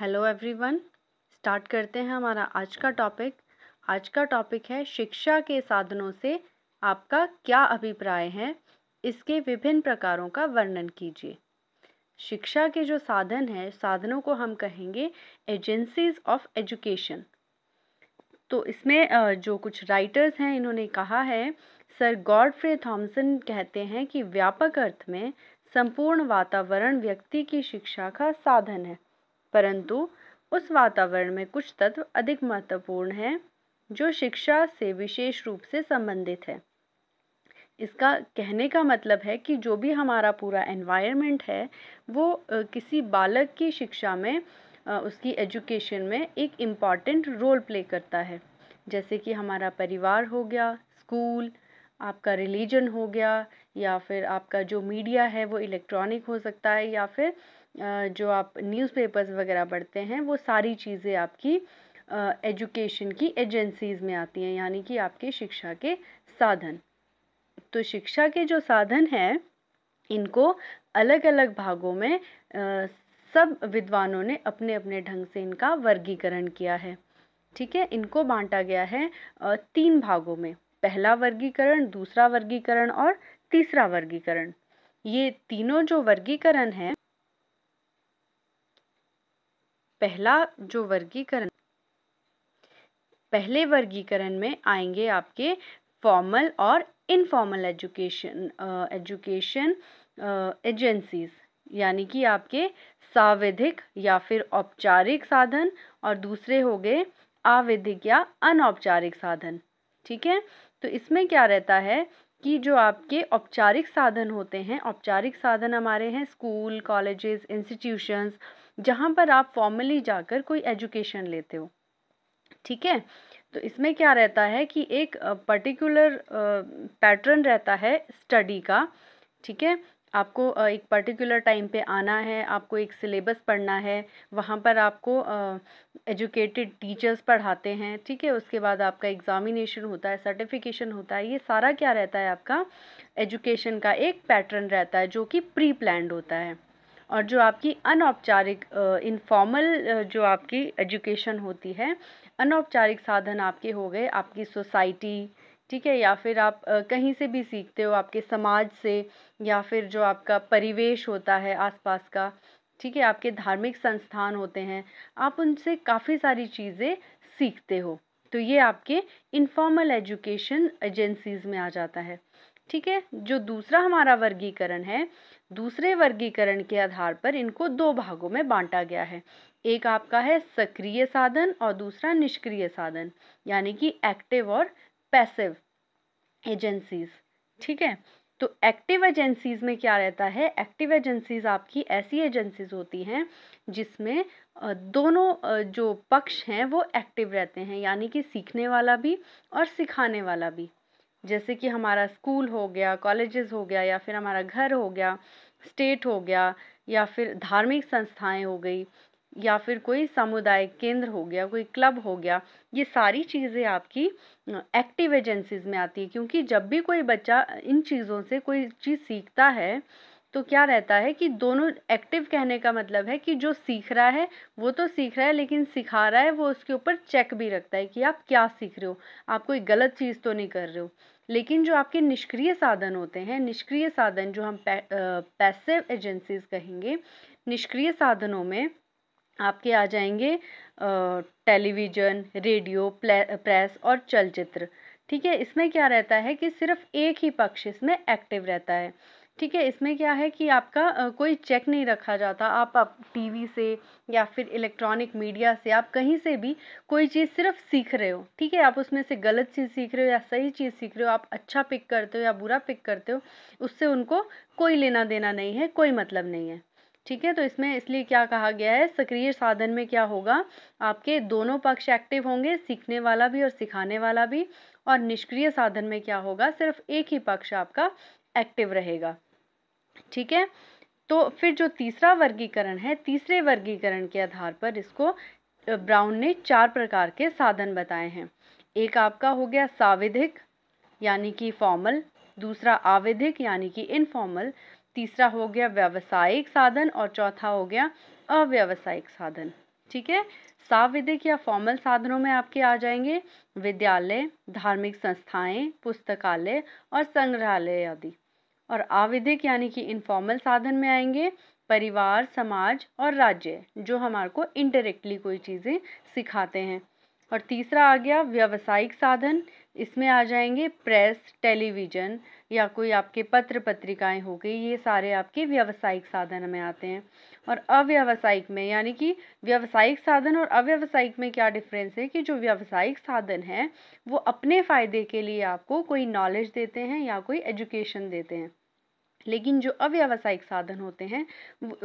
hello everyone start करते हैं हमारा आज का टॉपिक आज का टॉपिक है शिक्षा के साधनों से आपका क्या अभिप्राय है इसके विभिन्न प्रकारों का वर्णन कीजिए शिक्षा के जो साधन हैं साधनों को हम कहेंगे एजेंसीज ऑफ एजुकेशन तो इसमें जो कुछ राइटर्स हैं इन्होंने कहा है सर गॉडफ्रे थॉमसन कहते हैं कि व्यापक अर्थ में संपूर्ण वातावरण व्यक्ति की शिक्षा का साधन है परंतु उस वातावरण में कुछ तत्व अधिक महत्वपूर्ण हैं जो शिक्षा से विशेष रूप से संबंधित है इसका कहने का मतलब है कि जो भी हमारा पूरा एनवायरनमेंट है वो किसी बालक की शिक्षा में उसकी एजुकेशन में एक इम्पॉर्टेंट रोल प्ले करता है जैसे कि हमारा परिवार हो गया स्कूल आपका रिलीजन हो गया या फिर आपका जो मीडिया है वो इलेक्ट्रॉनिक हो सकता है या फिर जो आप न्यूज़पेपर्स वगैरह पढ़ते हैं वो सारी चीज़ें आपकी एजुकेशन की एजेंसीज़ में आती हैं यानी कि आपके शिक्षा के साधन तो शिक्षा के जो साधन हैं इनको अलग अलग भागों में सब विद्वानों ने अपने अपने ढंग से इनका वर्गीकरण किया है ठीक है इनको बांटा गया है तीन भागों में पहला वर्गीकरण दूसरा वर्गीकरण और तीसरा वर्गीकरण ये तीनों जो वर्गीकरण हैं पहला जो वर्गीकरण पहले वर्गीकरण में आएंगे आपके फॉर्मल और इनफॉर्मल एजुकेशन एजुकेशन एजेंसीज यानी कि आपके साविधिक या फिर औपचारिक साधन और दूसरे हो गए आविधिक या अनौपचारिक साधन ठीक है तो इसमें क्या रहता है कि जो आपके औपचारिक साधन होते हैं औपचारिक साधन हमारे हैं स्कूल कॉलेजेस इंस्टीट्यूशंस जहाँ पर आप फॉर्मली जाकर कोई एजुकेशन लेते हो ठीक है तो इसमें क्या रहता है कि एक पर्टिकुलर पैटर्न रहता है स्टडी का ठीक है आपको एक पर्टिकुलर टाइम पे आना है आपको एक सिलेबस पढ़ना है वहाँ पर आपको एजुकेटेड टीचर्स पढ़ाते हैं ठीक है उसके बाद आपका एग्ज़ामिनेशन होता है सर्टिफिकेशन होता है ये सारा क्या रहता है आपका एजुकेशन का एक पैटर्न रहता है जो कि प्री प्लान्ड होता है और जो आपकी अनौपचारिक इनफॉर्मल जो आपकी एजुकेशन होती है अनौपचारिक साधन आपके हो गए आपकी सोसाइटी ठीक है या फिर आप कहीं से भी सीखते हो आपके समाज से या फिर जो आपका परिवेश होता है आसपास का ठीक है आपके धार्मिक संस्थान होते हैं आप उनसे काफ़ी सारी चीज़ें सीखते हो तो ये आपके इनफॉर्मल एजुकेशन एजेंसीज में आ जाता है ठीक है जो दूसरा हमारा वर्गीकरण है दूसरे वर्गीकरण के आधार पर इनको दो भागों में बांटा गया है एक आपका है सक्रिय साधन और दूसरा निष्क्रिय साधन यानी कि एक्टिव और पैसिव एजेंसीज ठीक है तो एक्टिव एजेंसीज में क्या रहता है एक्टिव एजेंसीज आपकी ऐसी एजेंसीज होती हैं जिसमें दोनों जो पक्ष हैं वो एक्टिव रहते हैं यानी कि सीखने वाला भी और सिखाने वाला भी जैसे कि हमारा स्कूल हो गया कॉलेजेस हो गया या फिर हमारा घर हो गया स्टेट हो गया या फिर धार्मिक संस्थाएं हो गई या फिर कोई सामुदायिक केंद्र हो गया कोई क्लब हो गया ये सारी चीज़ें आपकी एक्टिव एजेंसीज में आती है क्योंकि जब भी कोई बच्चा इन चीज़ों से कोई चीज़ सीखता है तो क्या रहता है कि दोनों एक्टिव कहने का मतलब है कि जो सीख रहा है वो तो सीख रहा है लेकिन सिखा रहा है वो उसके ऊपर चेक भी रखता है कि आप क्या सीख रहे हो आप कोई गलत चीज़ तो नहीं कर रहे हो लेकिन जो आपके निष्क्रिय साधन होते हैं निष्क्रिय साधन जो हम पैसे पैसिव एजेंसीज कहेंगे निष्क्रिय साधनों में आपके आ जाएंगे टेलीविज़न रेडियो प्रेस और चलचित्र ठीक है इसमें क्या रहता है कि सिर्फ एक ही पक्ष इसमें एक्टिव रहता है ठीक है इसमें क्या है कि आपका कोई चेक नहीं रखा जाता आप आप टीवी से या फिर इलेक्ट्रॉनिक मीडिया से आप कहीं से भी कोई चीज़ सिर्फ सीख रहे हो ठीक है आप उसमें से गलत चीज़ सीख रहे हो या सही चीज़ सीख रहे हो आप अच्छा पिक करते हो या बुरा पिक करते हो उससे उनको कोई लेना देना नहीं है कोई मतलब नहीं है ठीक है तो इसमें इसलिए क्या कहा गया है सक्रिय साधन में क्या होगा आपके दोनों पक्ष एक्टिव होंगे सीखने वाला भी और सिखाने वाला भी और निष्क्रिय साधन में क्या होगा सिर्फ एक ही पक्ष आपका एक्टिव रहेगा ठीक है तो फिर जो तीसरा वर्गीकरण है तीसरे वर्गीकरण के आधार पर इसको ब्राउन ने चार प्रकार के साधन बताए हैं एक आपका हो गया साविधिक यानी कि फॉर्मल दूसरा आवेधिक यानी कि इनफॉर्मल तीसरा हो गया व्यावसायिक साधन और चौथा हो गया अव्यावसायिक साधन ठीक है साविधिक या फॉर्मल साधनों में आपके आ जाएंगे विद्यालय धार्मिक संस्थाएं पुस्तकालय और संग्रहालय आदि और आवेदिक यानी कि इनफॉर्मल साधन में आएंगे परिवार समाज और राज्य जो हमारे को इनडायरेक्टली कोई चीज़ें सिखाते हैं और तीसरा आ गया व्यावसायिक साधन इसमें आ जाएंगे प्रेस टेलीविज़न या कोई आपके पत्र पत्रिकाएं हो गई ये सारे आपके व्यावसायिक साधन में आते हैं और अव्यावसायिक में यानी कि व्यावसायिक साधन और अव्यावसायिक में क्या डिफरेंस है कि जो व्यावसायिक साधन हैं वो अपने फ़ायदे के लिए आपको कोई नॉलेज देते हैं या कोई एजुकेशन देते हैं लेकिन जो अव्यावसायिक साधन होते हैं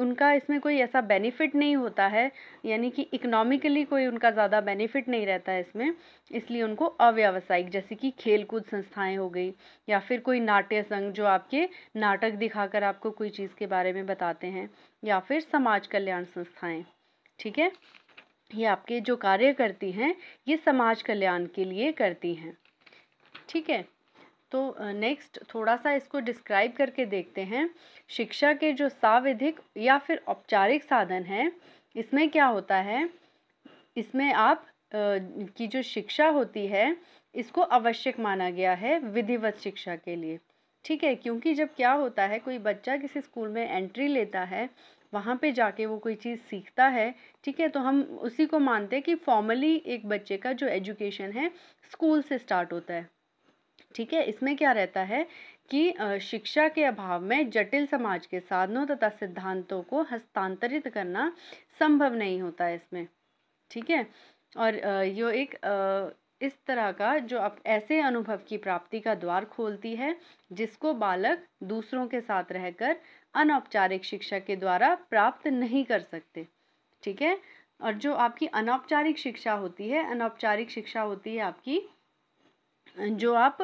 उनका इसमें कोई ऐसा बेनिफिट नहीं होता है यानी कि इकोनॉमिकली कोई उनका ज़्यादा बेनिफिट नहीं रहता है इसमें इसलिए उनको अव्यावसायिक जैसे कि खेलकूद संस्थाएं हो गई या फिर कोई नाट्य संघ जो आपके नाटक दिखाकर आपको कोई चीज़ के बारे में बताते हैं या फिर समाज कल्याण संस्थाएँ ठीक है ये आपके जो कार्य करती हैं ये समाज कल्याण के लिए करती हैं ठीक है तो नेक्स्ट थोड़ा सा इसको डिस्क्राइब करके देखते हैं शिक्षा के जो साविधिक या फिर औपचारिक साधन हैं इसमें क्या होता है इसमें आप की जो शिक्षा होती है इसको आवश्यक माना गया है विधिवत शिक्षा के लिए ठीक है क्योंकि जब क्या होता है कोई बच्चा किसी स्कूल में एंट्री लेता है वहाँ पे जाके वो कोई चीज़ सीखता है ठीक है तो हम उसी को मानते हैं कि फॉर्मली एक बच्चे का जो एजुकेशन है स्कूल से स्टार्ट होता है ठीक है इसमें क्या रहता है कि शिक्षा के अभाव में जटिल समाज के साधनों तथा सिद्धांतों को हस्तांतरित करना संभव नहीं होता है इसमें ठीक है और यो एक इस तरह का जो आप ऐसे अनुभव की प्राप्ति का द्वार खोलती है जिसको बालक दूसरों के साथ रहकर अनौपचारिक शिक्षा के द्वारा प्राप्त नहीं कर सकते ठीक है और जो आपकी अनौपचारिक शिक्षा होती है अनौपचारिक शिक्षा होती है आपकी जो आप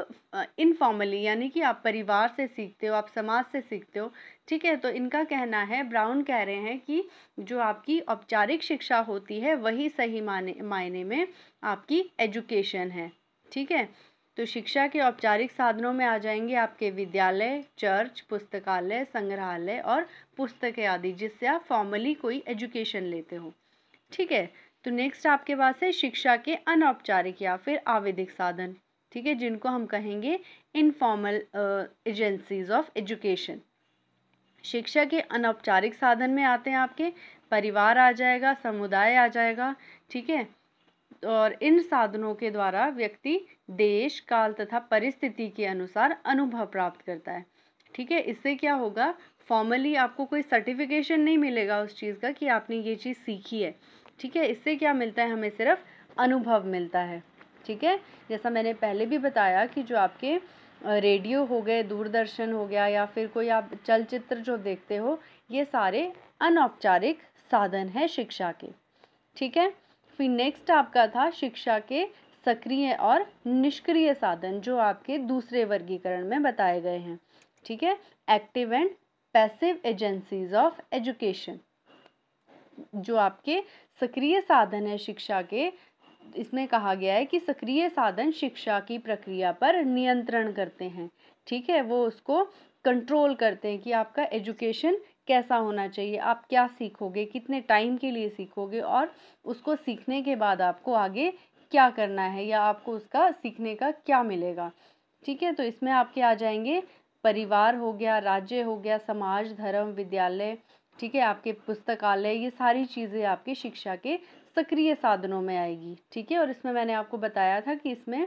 इनफॉर्मली यानी कि आप परिवार से सीखते हो आप समाज से सीखते हो ठीक है तो इनका कहना है ब्राउन कह रहे हैं कि जो आपकी औपचारिक शिक्षा होती है वही सही माने मायने में आपकी एजुकेशन है ठीक है तो शिक्षा के औपचारिक साधनों में आ जाएंगे आपके विद्यालय चर्च पुस्तकालय संग्रहालय और पुस्तकें आदि जिससे आप फॉर्मली कोई एजुकेशन लेते हो ठीक है तो नेक्स्ट आपके पास है शिक्षा के अनौपचारिक या फिर आवेदिक साधन ठीक है जिनको हम कहेंगे इनफॉर्मल एजेंसीज ऑफ एजुकेशन शिक्षा के अनौपचारिक साधन में आते हैं आपके परिवार आ जाएगा समुदाय आ जाएगा ठीक है और इन साधनों के द्वारा व्यक्ति देश काल तथा परिस्थिति के अनुसार अनुभव प्राप्त करता है ठीक है इससे क्या होगा फॉर्मली आपको कोई सर्टिफिकेशन नहीं मिलेगा उस चीज़ का कि आपने ये चीज़ सीखी है ठीक है इससे क्या मिलता है हमें सिर्फ अनुभव मिलता है ठीक है जैसा मैंने पहले भी बताया कि जो आपके रेडियो हो गए दूरदर्शन हो गया या फिर कोई आप चलचित्र जो देखते हो ये सारे अनौपचारिक साधन हैं शिक्षा के ठीक है फिर नेक्स्ट आपका था शिक्षा के सक्रिय और निष्क्रिय साधन जो आपके दूसरे वर्गीकरण में बताए गए हैं ठीक है active and passive agencies of education जो आपके सक्रिय साधन है शिक्षा के इसमें कहा गया है कि सक्रिय साधन शिक्षा की प्रक्रिया पर नियंत्रण करते हैं ठीक है वो उसको कंट्रोल करते हैं कि आपका एजुकेशन कैसा होना चाहिए आप क्या सीखोगे कितने टाइम के लिए सीखोगे और उसको सीखने के बाद आपको आगे क्या करना है या आपको उसका सीखने का क्या मिलेगा ठीक है तो इसमें आपके आ जाएंगे परिवार हो गया राज्य हो गया समाज धर्म विद्यालय ठीक है आपके पुस्तकालय ये सारी चीज़ें आपके शिक्षा के सक्रिय साधनों में आएगी ठीक है और इसमें मैंने आपको बताया था कि इसमें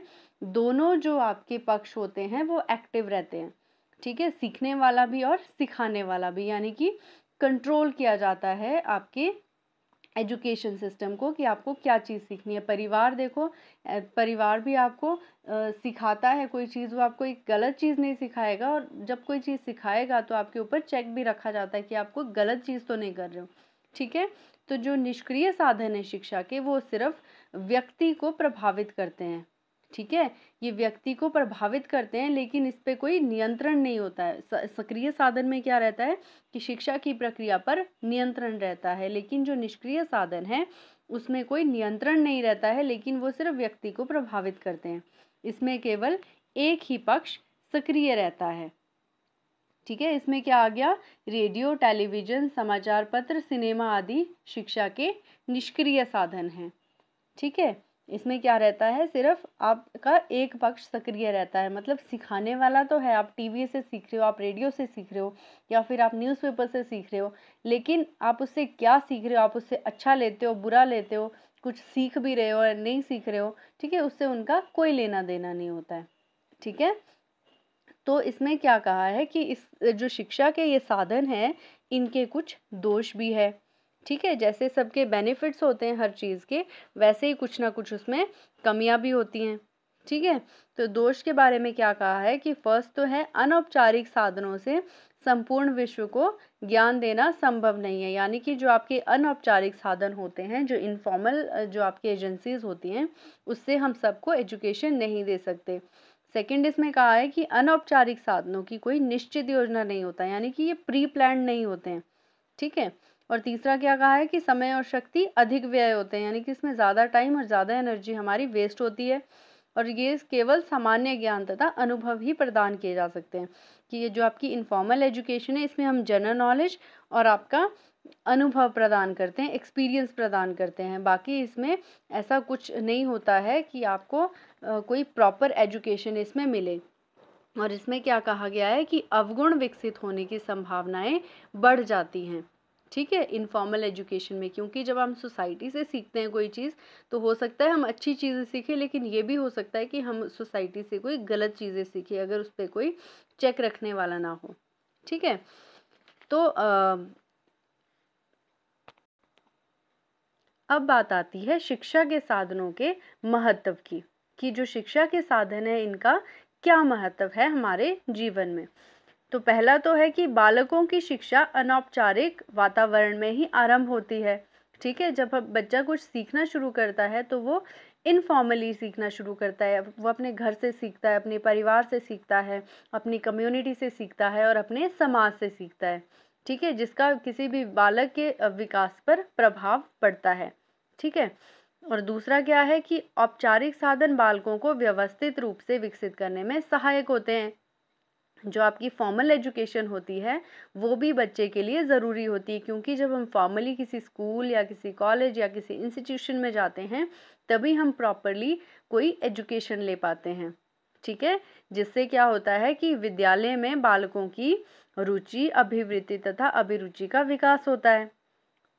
दोनों जो आपके पक्ष होते हैं वो एक्टिव रहते हैं ठीक है सीखने वाला भी और सिखाने वाला भी यानी कि कंट्रोल किया जाता है आपके एजुकेशन सिस्टम को कि आपको क्या चीज़ सीखनी है परिवार देखो परिवार भी आपको सिखाता है कोई चीज़ वो आपको एक गलत चीज़ नहीं सिखाएगा और जब कोई चीज़ सिखाएगा तो आपके ऊपर चेक भी रखा जाता है कि आपको गलत चीज़ तो नहीं कर रहे हो ठीक है तो जो निष्क्रिय साधन है शिक्षा के वो सिर्फ व्यक्ति को प्रभावित करते हैं ठीक है ये व्यक्ति को प्रभावित करते हैं लेकिन इस पर कोई नियंत्रण नहीं होता है सक्रिय साधन में क्या रहता है कि शिक्षा की प्रक्रिया पर नियंत्रण रहता है लेकिन जो निष्क्रिय साधन है उसमें कोई नियंत्रण नहीं रहता है लेकिन वो सिर्फ व्यक्ति को प्रभावित करते हैं इसमें केवल एक ही पक्ष सक्रिय रहता है ठीक है इसमें क्या आ गया रेडियो टेलीविज़न समाचार पत्र सिनेमा आदि शिक्षा के निष्क्रिय साधन हैं ठीक है इसमें क्या रहता है सिर्फ आपका एक पक्ष सक्रिय रहता है मतलब सिखाने वाला तो है आप टीवी से सीख रहे हो आप रेडियो से सीख रहे हो या फिर आप न्यूज़पेपर से सीख रहे हो लेकिन आप उससे क्या सीख रहे हो आप उससे अच्छा लेते हो बुरा लेते हो कुछ सीख भी रहे हो या नहीं सीख रहे हो ठीक है उससे उनका कोई लेना देना नहीं होता है ठीक है तो इसमें क्या कहा है कि इस जो शिक्षा के ये साधन हैं इनके कुछ दोष भी है ठीक है जैसे सबके बेनिफिट्स होते हैं हर चीज़ के वैसे ही कुछ ना कुछ उसमें कमियां भी होती हैं ठीक है तो दोष के बारे में क्या कहा है कि फर्स्ट तो है अनौपचारिक साधनों से संपूर्ण विश्व को ज्ञान देना संभव नहीं है यानी कि जो आपके अनौपचारिक साधन होते हैं जो इनफॉर्मल जो आपके एजेंसीज होती हैं उससे हम सबको एजुकेशन नहीं दे सकते सेकंड इसमें कहा है कि अनौपचारिक साधनों की कोई निश्चित योजना नहीं होता यानी कि ये प्री प्लान नहीं होते हैं ठीक है और तीसरा क्या कहा है कि समय और शक्ति अधिक व्यय होते हैं यानी कि इसमें ज़्यादा टाइम और ज़्यादा एनर्जी हमारी वेस्ट होती है और ये केवल सामान्य ज्ञान तथा अनुभव ही प्रदान किए जा सकते हैं कि ये जो आपकी इनफॉर्मल एजुकेशन है इसमें हम जनरल नॉलेज और आपका अनुभव प्रदान करते हैं एक्सपीरियंस प्रदान करते हैं बाकी इसमें ऐसा कुछ नहीं होता है कि आपको कोई प्रॉपर एजुकेशन इसमें मिले और इसमें क्या कहा गया है कि अवगुण विकसित होने की संभावनाएं बढ़ जाती हैं ठीक है इनफॉर्मल एजुकेशन में क्योंकि जब हम सोसाइटी से सीखते हैं कोई चीज़ तो हो सकता है हम अच्छी चीज़ें सीखें लेकिन ये भी हो सकता है कि हम सोसाइटी से कोई गलत चीज़ें सीखें अगर उस पर कोई चेक रखने वाला ना हो ठीक है तो आ, अब बात आती है शिक्षा के साधनों के महत्व की कि जो शिक्षा के साधन है इनका क्या महत्व है हमारे जीवन में तो पहला तो है कि बालकों की शिक्षा अनौपचारिक वातावरण में ही आरंभ होती है ठीक है जब बच्चा कुछ सीखना शुरू करता है तो वो इनफॉर्मली सीखना शुरू करता है वो अपने घर से सीखता है अपने परिवार से सीखता है अपनी कम्युनिटी से सीखता है और अपने समाज से सीखता है ठीक है जिसका किसी भी बालक के विकास पर प्रभाव पड़ता है ठीक है और दूसरा क्या है कि औपचारिक साधन बालकों को व्यवस्थित रूप से विकसित करने में सहायक होते हैं जो आपकी फॉर्मल एजुकेशन होती है वो भी बच्चे के लिए ज़रूरी होती है क्योंकि जब हम फॉर्मली किसी स्कूल या किसी कॉलेज या किसी इंस्टीट्यूशन में जाते हैं तभी हम प्रॉपरली कोई एजुकेशन ले पाते हैं ठीक है जिससे क्या होता है कि विद्यालय में बालकों की रुचि अभिवृत्ति तथा अभिरुचि का विकास होता है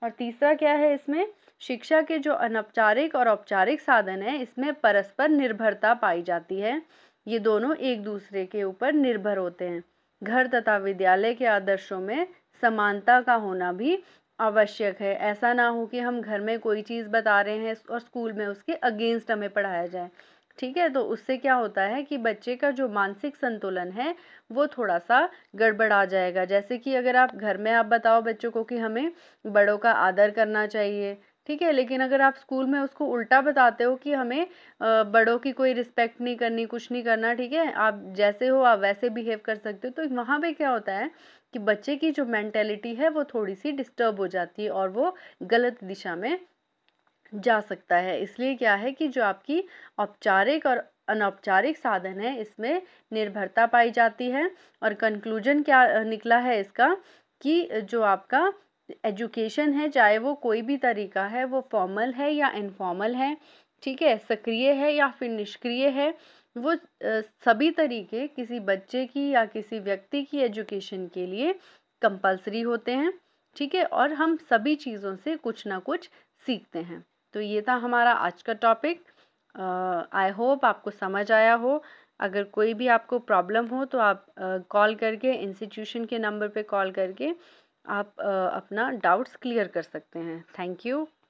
और तीसरा क्या है इसमें शिक्षा के जो अनौपचारिक और औपचारिक साधन हैं इसमें परस्पर निर्भरता पाई जाती है ये दोनों एक दूसरे के ऊपर निर्भर होते हैं घर तथा विद्यालय के आदर्शों में समानता का होना भी आवश्यक है ऐसा ना हो कि हम घर में कोई चीज़ बता रहे हैं और स्कूल में उसके अगेंस्ट हमें पढ़ाया जाए ठीक है तो उससे क्या होता है कि बच्चे का जो मानसिक संतुलन है वो थोड़ा सा गड़बड़ा जाएगा जैसे कि अगर आप घर में आप बताओ बच्चों को कि हमें बड़ों का आदर करना चाहिए ठीक है लेकिन अगर आप स्कूल में उसको उल्टा बताते हो कि हमें बड़ों की कोई रिस्पेक्ट नहीं करनी कुछ नहीं करना ठीक है आप जैसे हो आप वैसे बिहेव कर सकते हो तो वहाँ पे क्या होता है कि बच्चे की जो मैंटेलिटी है वो थोड़ी सी डिस्टर्ब हो जाती है और वो गलत दिशा में जा सकता है इसलिए क्या है कि जो आपकी औपचारिक और अनौपचारिक साधन है इसमें निर्भरता पाई जाती है और कंक्लूजन क्या निकला है इसका कि जो आपका एजुकेशन है चाहे वो कोई भी तरीका है वो फॉर्मल है या इनफॉर्मल है ठीक है सक्रिय है या फिर निष्क्रिय है वो सभी तरीके किसी बच्चे की या किसी व्यक्ति की एजुकेशन के लिए कंपलसरी होते हैं ठीक है और हम सभी चीज़ों से कुछ ना कुछ सीखते हैं तो ये था हमारा आज का टॉपिक आई होप आपको समझ आया हो अगर कोई भी आपको प्रॉब्लम हो तो आप कॉल uh, करके इंस्टीट्यूशन के नंबर पे कॉल करके आप अपना डाउट्स क्लियर कर सकते हैं थैंक यू